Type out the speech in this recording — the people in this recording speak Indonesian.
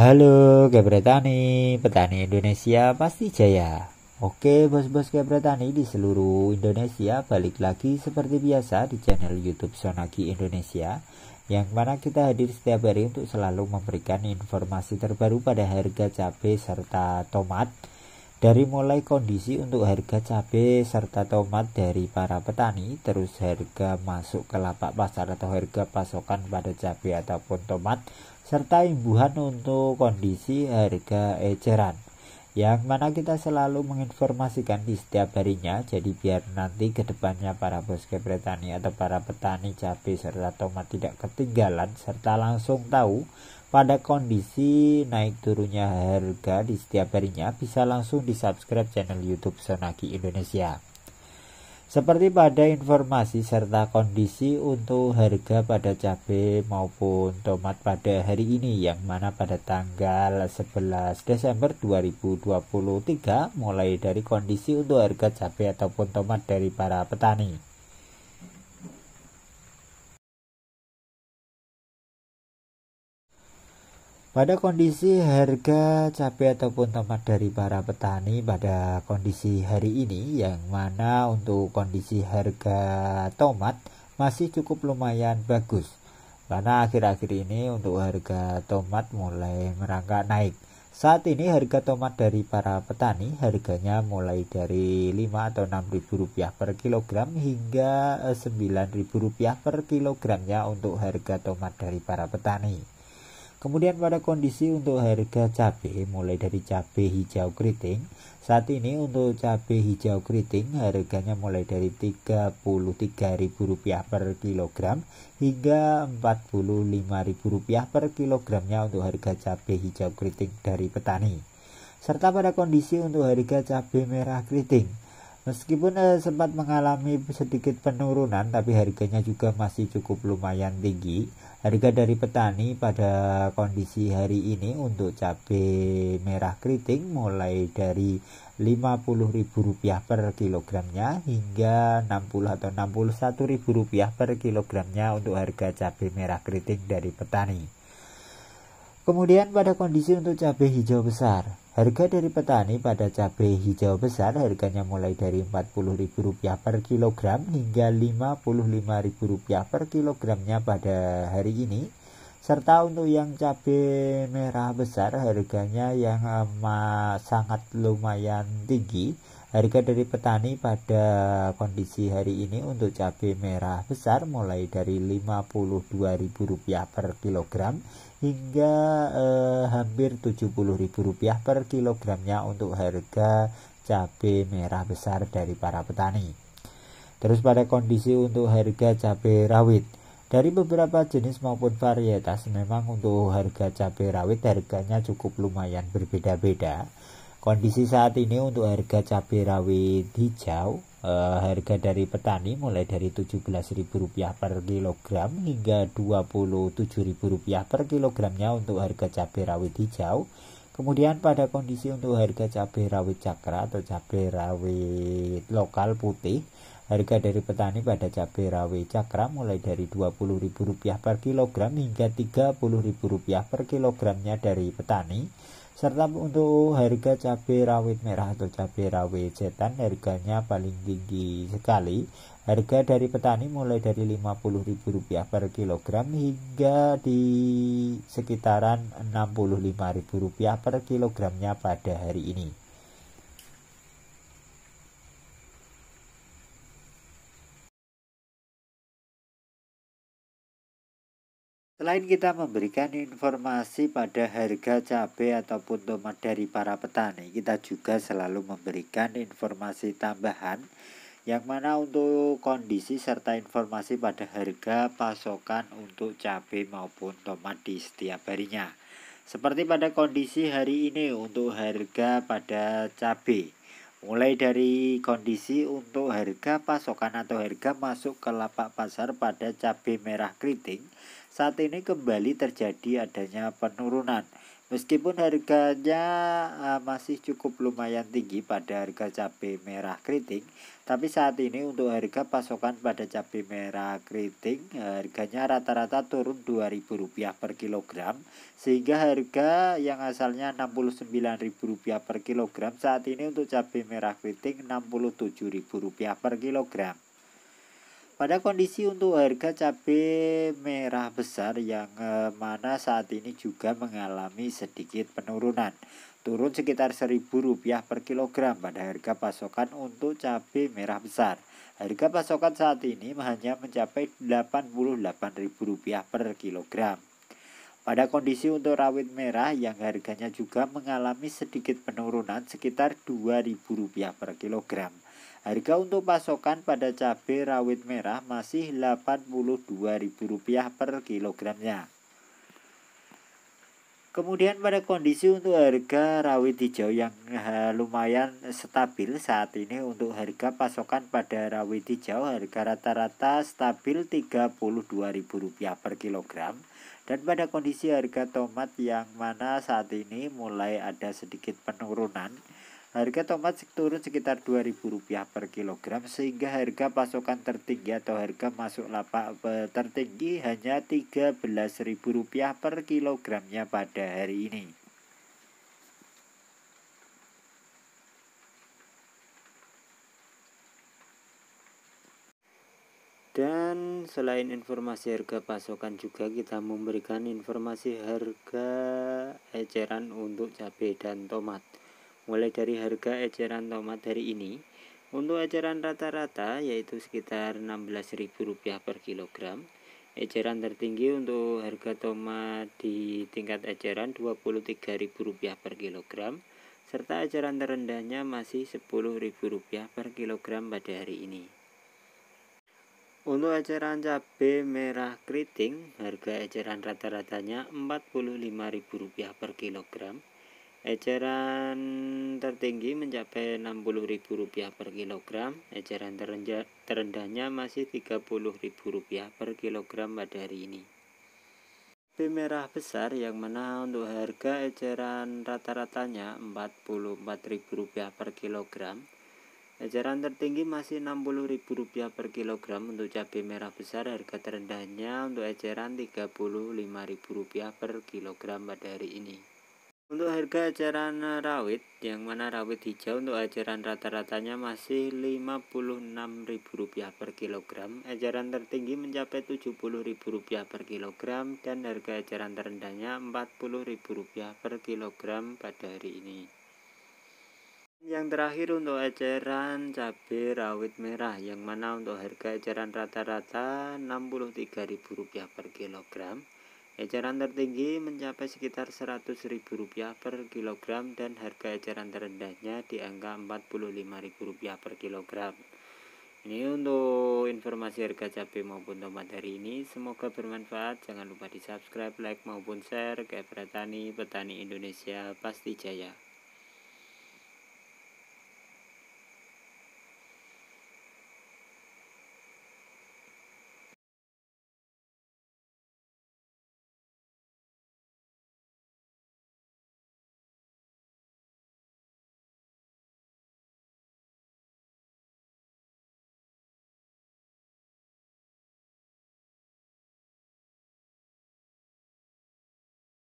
Halo Gabretani, petani Indonesia pasti jaya. Oke bos-bos Gabretani di seluruh Indonesia balik lagi seperti biasa di channel YouTube Sonagi Indonesia yang mana kita hadir setiap hari untuk selalu memberikan informasi terbaru pada harga cabai serta tomat dari mulai kondisi untuk harga cabai serta tomat dari para petani terus harga masuk ke lapak pasar atau harga pasokan pada cabai ataupun tomat serta imbuhan untuk kondisi harga eceran yang mana kita selalu menginformasikan di setiap harinya jadi biar nanti kedepannya para bos petani atau para petani cabai serta tomat tidak ketinggalan serta langsung tahu pada kondisi naik turunnya harga di setiap harinya bisa langsung di subscribe channel youtube Sonaki Indonesia seperti pada informasi serta kondisi untuk harga pada cabai maupun tomat pada hari ini yang mana pada tanggal 11 Desember 2023 mulai dari kondisi untuk harga cabai ataupun tomat dari para petani. Pada kondisi harga cabai ataupun tomat dari para petani pada kondisi hari ini yang mana untuk kondisi harga tomat masih cukup lumayan bagus karena akhir-akhir ini untuk harga tomat mulai merangkak naik. Saat ini harga tomat dari para petani harganya mulai dari 5 atau 6 ribu rupiah per kilogram hingga 9 eh, ribu rupiah per kilogramnya untuk harga tomat dari para petani. Kemudian pada kondisi untuk harga cabai mulai dari cabai hijau keriting saat ini untuk cabai hijau keriting harganya mulai dari Rp33.000 per kilogram hingga Rp45.000 per kilogramnya untuk harga cabai hijau keriting dari petani. Serta pada kondisi untuk harga cabai merah keriting Meskipun eh, sempat mengalami sedikit penurunan, tapi harganya juga masih cukup lumayan tinggi. Harga dari petani pada kondisi hari ini untuk cabai merah keriting mulai dari Rp50.000 per kilogramnya hingga 60 atau Rp61.000 per kilogramnya untuk harga cabai merah keriting dari petani. Kemudian pada kondisi untuk cabai hijau besar, Harga dari petani pada cabai hijau besar harganya mulai dari Rp40.000 per kilogram hingga Rp55.000 per kilogramnya pada hari ini. Serta untuk yang cabai merah besar harganya yang eh, sangat lumayan tinggi Harga dari petani pada kondisi hari ini untuk cabai merah besar mulai dari Rp52.000 per kilogram hingga eh, hampir Rp70.000 per kilogramnya untuk harga cabai merah besar dari para petani. Terus pada kondisi untuk harga cabai rawit dari beberapa jenis maupun varietas memang untuk harga cabai rawit harganya cukup lumayan berbeda-beda Kondisi saat ini untuk harga cabai rawit hijau eh, harga dari petani mulai dari Rp17.000 per kilogram hingga Rp27.000 per kilogramnya untuk harga cabai rawit hijau. Kemudian pada kondisi untuk harga cabai rawit cakra atau cabai rawit lokal putih Harga dari petani pada cabai rawit cakra mulai dari Rp20.000 per kilogram hingga Rp30.000 per kilogramnya dari petani. Serta untuk harga cabai rawit merah atau cabai rawit setan harganya paling tinggi sekali. Harga dari petani mulai dari Rp50.000 per kilogram hingga di sekitaran Rp65.000 per kilogramnya pada hari ini. Selain kita memberikan informasi pada harga cabai ataupun tomat dari para petani, kita juga selalu memberikan informasi tambahan yang mana untuk kondisi serta informasi pada harga pasokan untuk cabai maupun tomat di setiap harinya. Seperti pada kondisi hari ini untuk harga pada cabai mulai dari kondisi untuk harga pasokan atau harga masuk ke lapak pasar pada cabai merah keriting saat ini kembali terjadi adanya penurunan. Meskipun harganya eh, masih cukup lumayan tinggi pada harga cabai merah keriting, tapi saat ini untuk harga pasokan pada cabai merah keriting eh, harganya rata-rata turun Rp2.000 per kilogram sehingga harga yang asalnya Rp69.000 per kilogram saat ini untuk cabai merah keriting Rp67.000 per kilogram. Pada kondisi untuk harga cabai merah besar yang eh, mana saat ini juga mengalami sedikit penurunan Turun sekitar rp rupiah per kilogram pada harga pasokan untuk cabai merah besar Harga pasokan saat ini hanya mencapai Rp88.000 per kilogram pada kondisi untuk rawit merah yang harganya juga mengalami sedikit penurunan sekitar Rp2.000 per kilogram. Harga untuk pasokan pada cabai rawit merah masih Rp82.000 per kilogramnya. Kemudian pada kondisi untuk harga rawit hijau yang eh, lumayan stabil saat ini untuk harga pasokan pada rawit hijau harga rata-rata stabil Rp32.000 per kilogram dan pada kondisi harga tomat yang mana saat ini mulai ada sedikit penurunan Harga tomat turun sekitar Rp2.000 per kilogram sehingga harga pasokan tertinggi atau harga masuk lapak eh, tertinggi hanya Rp13.000 per kilogramnya pada hari ini. Dan selain informasi harga pasokan juga kita memberikan informasi harga eceran untuk cabai dan tomat mulai dari harga eceran tomat hari ini untuk eceran rata-rata yaitu sekitar Rp16.000 per kilogram eceran tertinggi untuk harga tomat di tingkat eceran Rp23.000 per kilogram serta eceran terendahnya masih Rp10.000 per kilogram pada hari ini untuk eceran cabai merah keriting harga eceran rata-ratanya Rp45.000 per kilogram Eceran tertinggi mencapai Rp60.000 per kilogram, eceran terendahnya masih Rp30.000 per kilogram pada hari ini. Cabai merah besar yang mana untuk harga eceran rata-ratanya Rp44.000 per kilogram. Eceran tertinggi masih Rp60.000 per kilogram untuk cabai merah besar harga terendahnya untuk eceran Rp35.000 per kilogram pada hari ini. Untuk harga eceran rawit, yang mana rawit hijau untuk eceran rata-ratanya masih Rp56.000 per kilogram, eceran tertinggi mencapai Rp70.000 per kilogram, dan harga eceran terendahnya Rp40.000 per kilogram pada hari ini. Yang terakhir untuk eceran cabai rawit merah, yang mana untuk harga eceran rata-rata Rp63.000 per kilogram, Eceran tertinggi mencapai sekitar Rp100.000 per kilogram dan harga eceran terendahnya di angka Rp45.000 per kilogram. Ini untuk informasi harga cabai maupun tomat hari ini. Semoga bermanfaat. Jangan lupa di subscribe, like maupun share. Kepada petani, petani Indonesia pasti jaya.